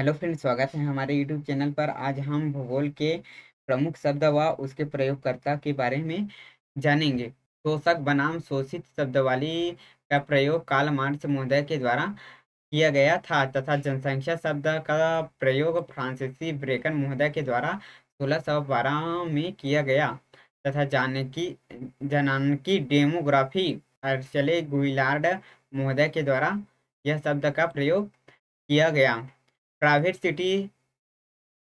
hello friend स्वागत है हमारे यूट्यूब चैनल पर आज हम भूगोल के प्रमुख शब्द व उसके प्रयोगकर्ता के बारे में जानेंगे शोषक बनाम शोषित शब्दवाली का प्रयोग काल मार्च महोदय के द्वारा किया गया था तथा जनसंख्या शब्द का प्रयोग फ्रांसीसी ब्रेकन महोदय के द्वारा सोलह सौ बारह में किया गया तथा जानकी जनानकी डेमोग्राफी अर्चले गुइलार्ड महोदय के द्वारा यह शब्द का प्रयोग किया गया प्राइवेट सिटी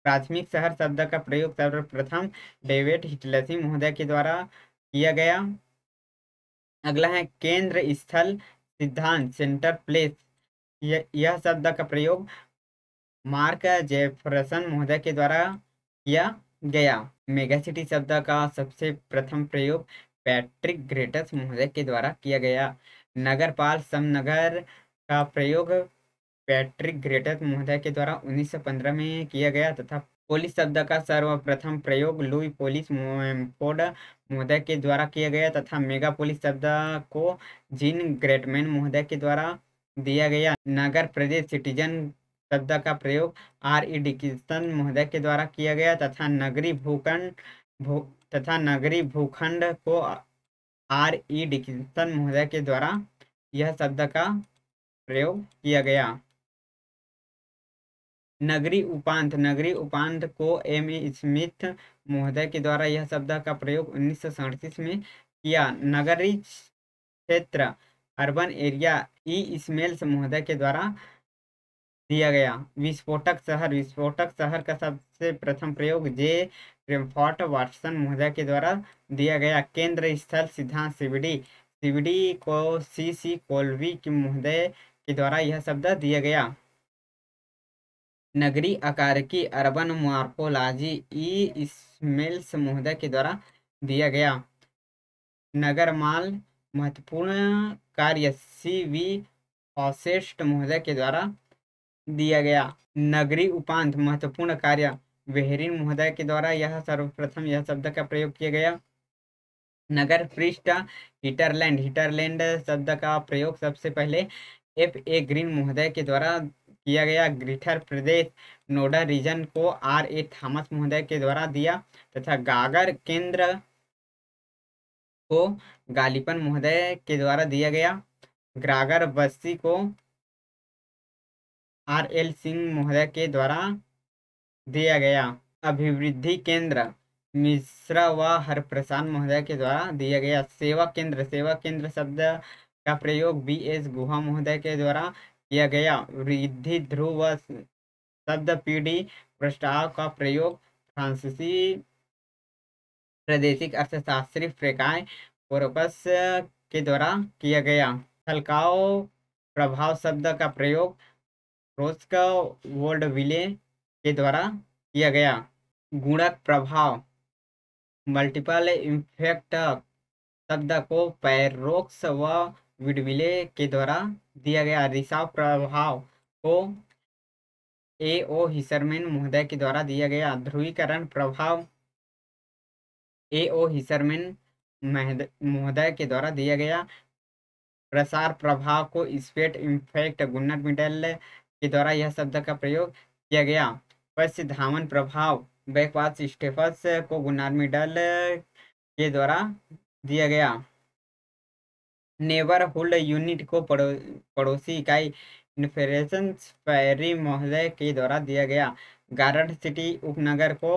प्राथमिक शहर शब्द का प्रयोग सर्वप्रथम डेविड हिटलसी महोदय के द्वारा किया गया अगला है केंद्र स्थल सिद्धांत सेंटर प्लेस यह, शब्द का प्रयोग मार्क जेफरसन महोदय के द्वारा किया गया मेगा सिटी शब्द का सबसे प्रथम प्रयोग पैट्रिक ग्रेटस महोदय के द्वारा किया गया नगरपाल समनगर का प्रयोग पैट्रिक ग्रेटर महोदय के द्वारा 1915 में किया गया तथा पोलिस शब्द का सर्वप्रथम प्रयोग लुई पोलिस महोदय के द्वारा किया गया तथा मेगा पोलिस शब्द को जीन ग्रेटमैन महोदय के द्वारा दिया गया नगर प्रदेश सिटीजन शब्द का प्रयोग आर ई डिकिसन महोदय के द्वारा किया गया तथा नगरी भूखंड भू तथा नगरी भूखंड को आर ई डिकिसन महोदय के द्वारा यह शब्द का प्रयोग किया गया नगरी उपांत नगरी उपांत को एम स्मिथ महोदय के द्वारा यह शब्द का प्रयोग उन्नीस में किया नगरी क्षेत्र अर्बन एरिया ई स्मेल्स महोदय के द्वारा दिया गया विस्फोटक शहर विस्फोटक शहर का सबसे प्रथम प्रयोग जे रेमफॉर्ट वाटसन महोदय के द्वारा दिया गया केंद्र स्थल सिद्धांत सीबीडी सीबीडी को सी सी कोलवी के महोदय के द्वारा यह शब्द दिया गया नगरी आकार की अर्बन मार्फोलॉजी ई स्मेल समुहदय के द्वारा दिया गया नगर माल महत्वपूर्ण कार्य सी वी ऑसेस्ट महोदय के द्वारा दिया गया नगरी उपांत महत्वपूर्ण कार्य बेहरीन महोदय के द्वारा यह सर्वप्रथम यह शब्द का प्रयोग किया गया नगर पृष्ठ हिटरलैंड हिटरलैंड शब्द का प्रयोग सबसे पहले एफ ए ग्रीन महोदय के द्वारा किया गया ग्रेटर प्रदेश नोडल रीजन को आर ए थॉमस महोदय के द्वारा दिया तथा गागर केंद्र को गालिपन महोदय के द्वारा दिया गया ग्रागर बस्ती को आर एल सिंह महोदय के द्वारा दिया गया अभिवृद्धि केंद्र मिश्रा व हरप्रसाद महोदय के द्वारा दिया गया सेवा केंद्र सेवा केंद्र शब्द का प्रयोग बी एस गुहा महोदय के द्वारा किया गया वृद्धि ध्रुव शब्द पीढ़ी प्रस्ताव का प्रयोग फ्रांसीसी प्रादेशिक अर्थशास्त्री फ्रेकाय पोरपस के द्वारा किया गया छलकाओ प्रभाव शब्द का प्रयोग रोस्क वर्ल्ड विले के द्वारा किया गया गुणक प्रभाव मल्टीपल इम्फेक्ट शब्द को पैरोक्स व विडविले के द्वारा दिया गया रिसाव प्रभाव को ए ओ हिसरमैन महोदय के द्वारा दिया गया ध्रुवीकरण प्रभाव ए ओ हिसरमैन महोदय के द्वारा दिया गया प्रसार प्रभाव को स्पेट इम्फेक्ट गुन्नर मिडल के द्वारा यह शब्द का प्रयोग किया गया पश्च धावन प्रभाव बैकवास स्टेफस को गुन्नर मिडल के द्वारा दिया गया होल्ड यूनिट को पड़ो, पड़ोसी इकाई इन्फेरेशन पैरी महोदय के द्वारा दिया गया गार्डन सिटी उपनगर को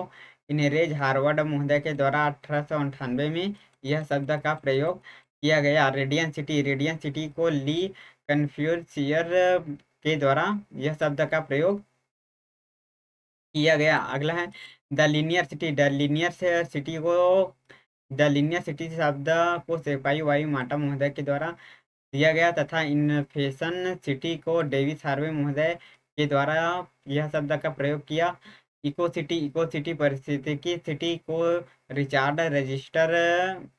इनरेज हार्वर्ड महोदय के द्वारा अठारह में यह शब्द का प्रयोग किया गया रेडियन सिटी रेडियन सिटी को ली कन्फ्यूशियर के द्वारा यह शब्द का प्रयोग किया गया अगला है the linear city the linear city को द लिनियर लिनियसिटीज शब्द को सिपाही वायु माटा महोदय के द्वारा दिया गया तथा इन्फेशन सिटी को डेविस हार्वे महोदय के द्वारा यह शब्द का प्रयोग किया इको सिटी इको सिटी परिस्थितिकी सिटी को रिचार्ड रजिस्टर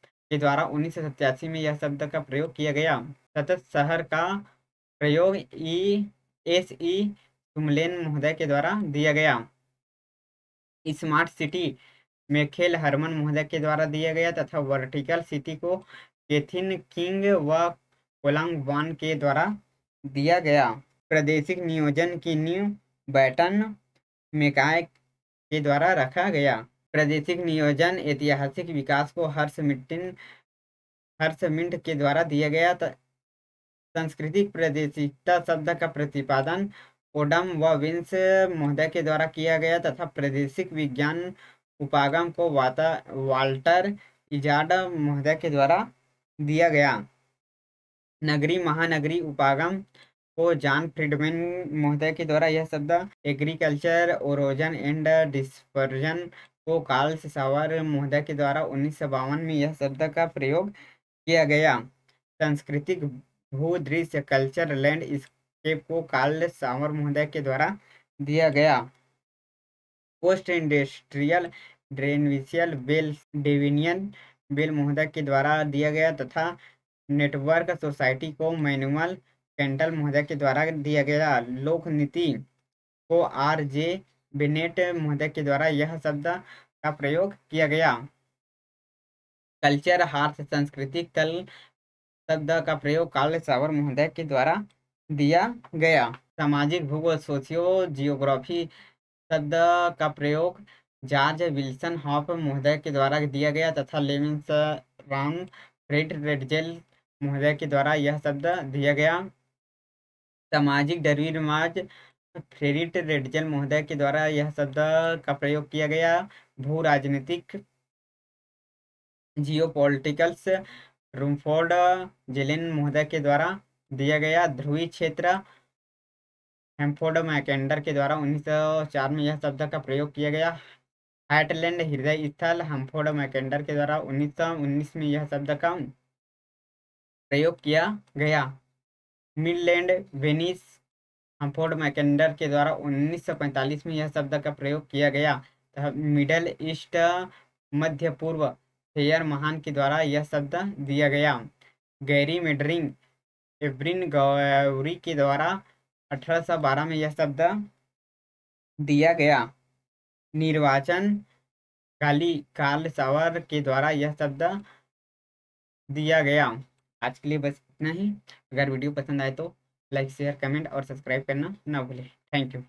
के द्वारा उन्नीस में यह शब्द का प्रयोग किया गया सतत शहर का प्रयोग ई एस ई सुमलेन महोदय के द्वारा दिया गया स्मार्ट सिटी मेखेल हरमन महोदय के द्वारा दिया गया तथा वर्टिकल सिटी को केथिन किंग व कोलांग वन के द्वारा दिया गया प्रादेशिक नियोजन की न्यू बैटन मेकाय के द्वारा रखा गया प्रादेशिक नियोजन ऐतिहासिक विकास को हर्ष मिट्टिन हर्ष मिंट के द्वारा दिया गया सांस्कृतिक प्रादेशिकता शब्द का प्रतिपादन ओडम व विंस महोदय के द्वारा किया गया तथा प्रादेशिक विज्ञान उपागम को वाता वाल्टर इजाड महोदय के द्वारा दिया गया नगरी महानगरी उपागम को जॉन फ्रीडमैन महोदय के द्वारा यह शब्द एग्रीकल्चर ओरोजन एंड डिस्पर्जन को काल सावर महोदय के द्वारा उन्नीस में यह शब्द का प्रयोग किया गया सांस्कृतिक भू दृश्य कल्चर लैंड स्केप को काल सावर महोदय के द्वारा दिया गया पोस्ट इंडस्ट्रियल ड्रेनविशियल बिल डिवीनियन बिल महोदय के द्वारा दिया गया तथा नेटवर्क सोसाइटी को मैनुअल कैंटल महोदय के द्वारा दिया गया लोक नीति को आर जे बेनेट महोदय के द्वारा यह शब्द का प्रयोग किया गया कल्चर हार्थ संस्कृति कल शब्द का प्रयोग काल सावर महोदय के द्वारा दिया गया सामाजिक भूगोल सोशियो जियोग्राफी शब्द का प्रयोग जॉर्ज विल्सन हॉफ महोदय के द्वारा दिया गया तथा लेविंस राउंड फ्रेड रेडजेल महोदय के द्वारा यह शब्द दिया गया सामाजिक डरवीरमाज फ्रेरिट रेडजेल महोदय के द्वारा यह शब्द का प्रयोग किया गया भू राजनीतिक जियो पोलिटिकल्स रूमफोर्ड जेलिन महोदय के द्वारा दिया गया ध्रुवी क्षेत्र हेम्फोर्ड मैकेंडर के द्वारा 1904 में यह शब्द का प्रयोग किया गया हार्टलैंड हृदय स्थल हेम्फोर्ड मैकेंडर के द्वारा 1919 में यह शब्द का प्रयोग किया गया मिडलैंड वेनिस हेम्फोर्ड मैकेंडर के द्वारा 1945 में यह शब्द का प्रयोग किया गया मिडल ईस्ट मध्य पूर्व थेयर महान के द्वारा यह शब्द दिया गया गैरी मेडरिंग एवरिन गौरी के द्वारा 1812 में यह शब्द दिया गया निर्वाचन काली काल सावर के द्वारा यह शब्द दिया गया आज के लिए बस इतना ही अगर वीडियो पसंद आए तो लाइक शेयर कमेंट और सब्सक्राइब करना ना भूलें थैंक यू